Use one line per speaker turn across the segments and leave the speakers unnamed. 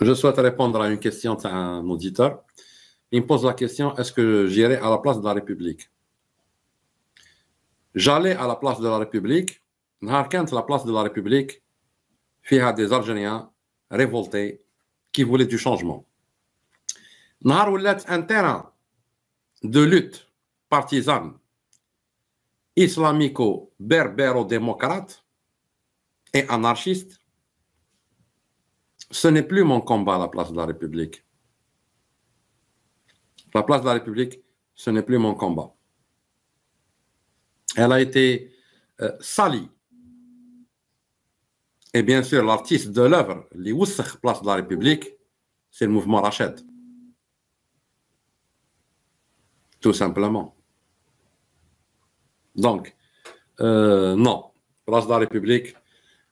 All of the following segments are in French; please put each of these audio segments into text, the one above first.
Je souhaite répondre à une question d'un auditeur. Il me pose la question est-ce que j'irai à la place de la République J'allais à la place de la République. Narkant, la place de la République, à des Algériens révoltés qui voulaient du changement. Nahar un terrain de lutte partisane islamico-berbéro-démocrate et anarchiste ce n'est plus mon combat la place de la République. La place de la République, ce n'est plus mon combat. Elle a été euh, salie. Et bien sûr, l'artiste de l'œuvre, les place de la République, c'est le mouvement Rachid. Tout simplement. Donc, euh, non, place de la République,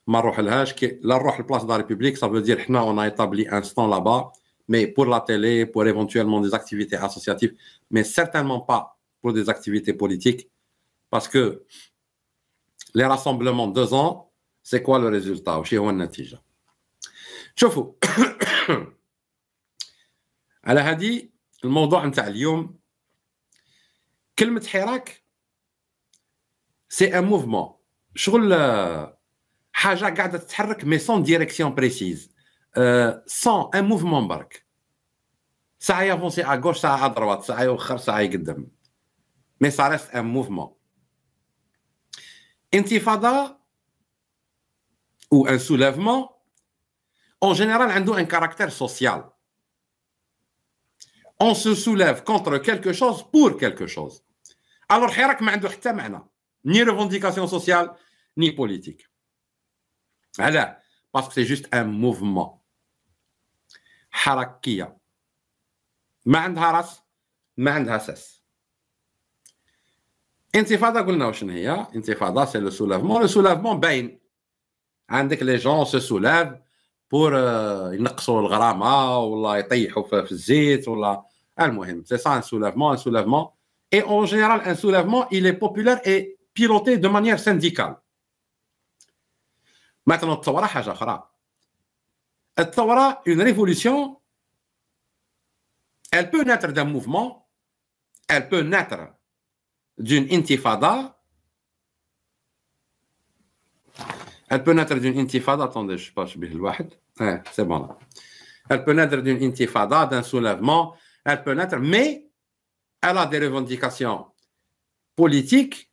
Maroche le Haj, qui est la Roche place de la République, ça veut dire qu'on a établi un stand là-bas, mais pour la télé, pour éventuellement des activités associatives, mais certainement pas pour des activités politiques, parce que les rassemblements de 2 ans, c'est quoi le résultat au quoi la Natija Choufou. Allah a dit, le monde doit être C'est un mouvement mais sans direction précise, euh, sans un mouvement barque. Ça a avancé à gauche, ça a à droite, ça a eu ça a Mais ça reste un mouvement. Intifada ou un soulèvement, en général, a un caractère social. On se soulève contre quelque chose pour quelque chose. Alors, ni revendication sociale ni politique. علاه باسكو سي جوست ان موفمون حركيه ما عندها راس ما عندها اساس انتفاضه قلنا وشن هي انتفاضه سي لو سولافمون لو سولافمون باين عندك لي جون سو سولاف بور ينقصوا الغرامه ولا يطيحوا في الزيت ولا المهم سي سا ان سولافمون ان سولافمون اي اون جينيرال ان سولافمون il est populaire et piloté de manière syndicale Maintenant, Tawara la Tawara, une révolution, elle peut naître d'un mouvement, elle peut naître d'une intifada. Elle peut naître d'une intifada. Attendez, je passe le C'est bon. Là. Elle peut naître d'une intifada, d'un soulèvement. Elle peut naître, mais elle a des revendications politiques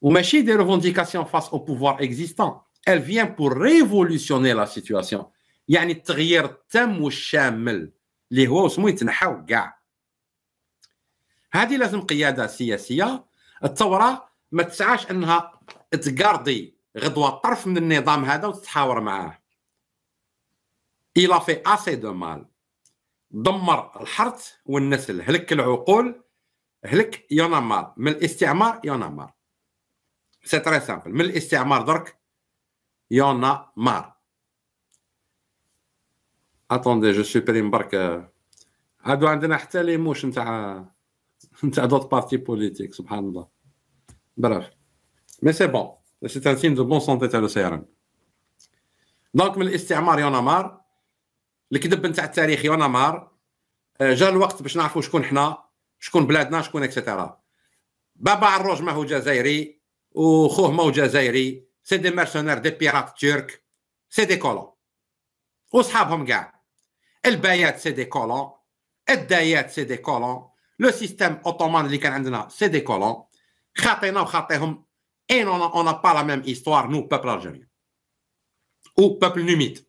ou mais des revendications face au pouvoir existant. elle vient pour révolutionner la situation يعني التغيير التام والشامل اللي هو اسمه يتنحاو كاع هذه لازم قياده سياسيه الثوره ما تسعاش انها تقارضي غدوه طرف من النظام هذا وتتحاور معاه الى في اسي دو مال دمر الحرث والنسل هلك العقول هلك يونامار مال من الاستعمار يونامار مال سي تري سامبل من الاستعمار درك y en a marre. Attendez, je supprime barque. هادو عندنا حتى لي موش نتاع نتاع دوت بارتي بوليتيك سبحان الله. Bref. Mais c'est bon. C'est un signe de bonne santé تاع لو سي ار ام. دونك من الاستعمار يونا مار الكذب نتاع التاريخ يونا مار آه، جا الوقت باش نعرفوا شكون حنا شكون بلادنا شكون اكسترا بابا عروج ما هو جزائري وخوه ما هو جزائري c'est des mercenaires, des pirates turcs, c'est des colons. Où كاع c'est El colons. c'est des colons. El colons. Le système ottoman Le كان عندنا des colons. colons. خاطينا hum, et on n'a pas la même histoire, nous, peuple algérien. Ou peuple numide.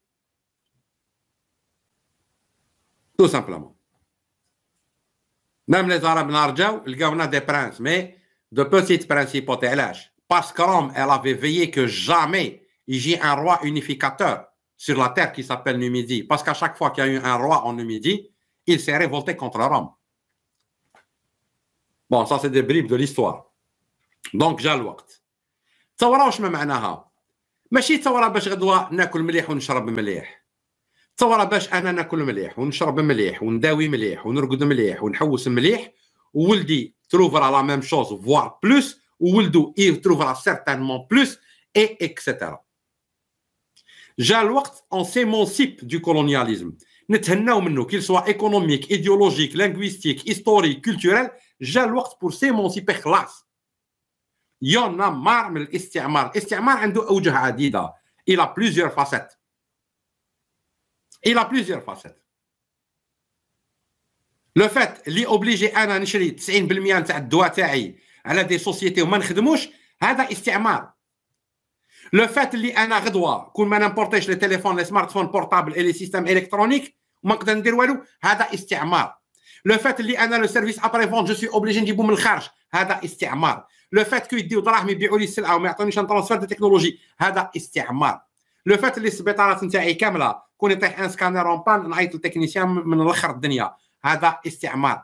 Tout simplement. Même les Arabes n'arjaou, ils ont des princes, mais de petites principautés à parce que Rome, elle avait veillé que jamais il y ait un roi unificateur sur la terre qui s'appelle Numidie. Parce qu'à chaque fois qu'il y a eu un roi en Numidie, il s'est révolté contre Rome. Bon, ça, c'est des bribes de l'histoire. Donc, j'ai le وقت. تصوروا شنو معناها ماشي تصورها باش غدوه ناكل مليح ونشرب مليح تصورها باش انا ناكل مليح ونشرب مليح ونداوي مليح ونرقد مليح ونحوس مليح وولدي تروفر la même chose, voire plus, ou il trouvera certainement plus, et etc. Jalouart, on s'émancipe du colonialisme. Qu'il soit économique, idéologique, linguistique, historique, culturel, Jalouart pour s'émanciper, Il y a marre de l'istimar. Il a plusieurs facettes. Il a plusieurs facettes. Le fait, li obligé à 90% de الدواء تاعي على دي سوسيتي وما نخدموش هذا استعمار لو فات اللي انا غدوه كون ما نمبورتيش لي تيليفون لي سمارت فون بورتابل اي لي سيستم الكترونيك وما نقدر ندير والو هذا استعمار لو فات اللي انا لو سيرفيس ابري فون جو سي اوبليجي نجيبو من الخارج هذا استعمار لو فات كو يديو دراهم يبيعوا لي السلعه وما يعطونيش ان ترونسفير تكنولوجي هذا استعمار لو فات اللي السبيطارات نتاعي كامله كون يطيح ان سكانر اون بان نعيط للتكنيسيان من الاخر الدنيا هذا استعمار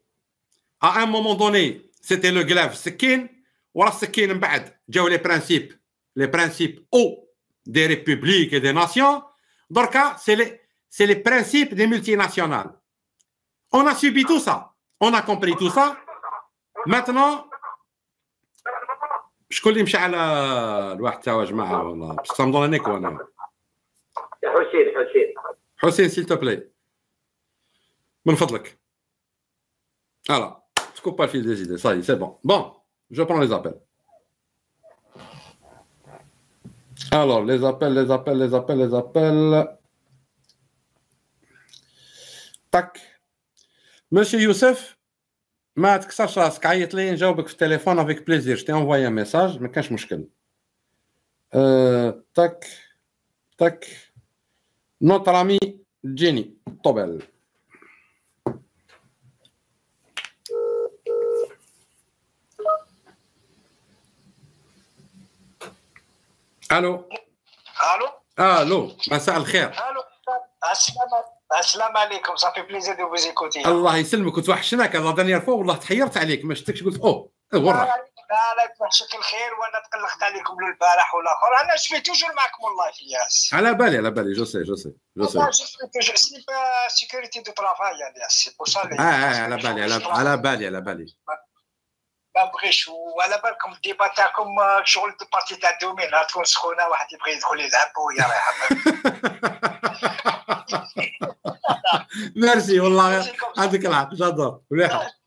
À un moment donné, c'était le glaive Sekin. Voilà les principes, les principes hauts des républiques et des nations. Donc c'est les c'est les principes des multinationales. On a subi tout ça. On a compris tout ça. Maintenant, je s'il te plaît. Alors. Je coupe pas des idées. Ça y est, c'est bon. Bon, je prends les appels. Alors, les appels, les appels, les appels, les appels. Tac. Monsieur Youssef, Matt, téléphone avec plaisir. Je t'ai envoyé un message, mais qu'est-ce que je euh, Tac. Tac. Notre ami Jenny Tobel. الو الو آه، الو مساء الخير الو السلام عليكم صافي بليزير دو فيزيكوتي الله يسلمك كنت وحشناك لا دانيير والله تحيرت عليك ما شفتكش قلت اوه أه، ورا لا لا يوحشك الخير وانا تقلقت عليكم البارح والاخر انا شفي توجور معكم والله في على بالي على بالي جو سي جو سي جو سي سي سيكوريتي دو ترافاي يعني سي بور اه, آه، على بالي على بالي على بالي ما بغيش وعلى بالكم الديبا تاعكم شغل البارتي تاع الدومين تكون سخونه واحد يبغي يدخل يلعب ويا رايح ميرسي والله يعطيك العافيه جادور مليحه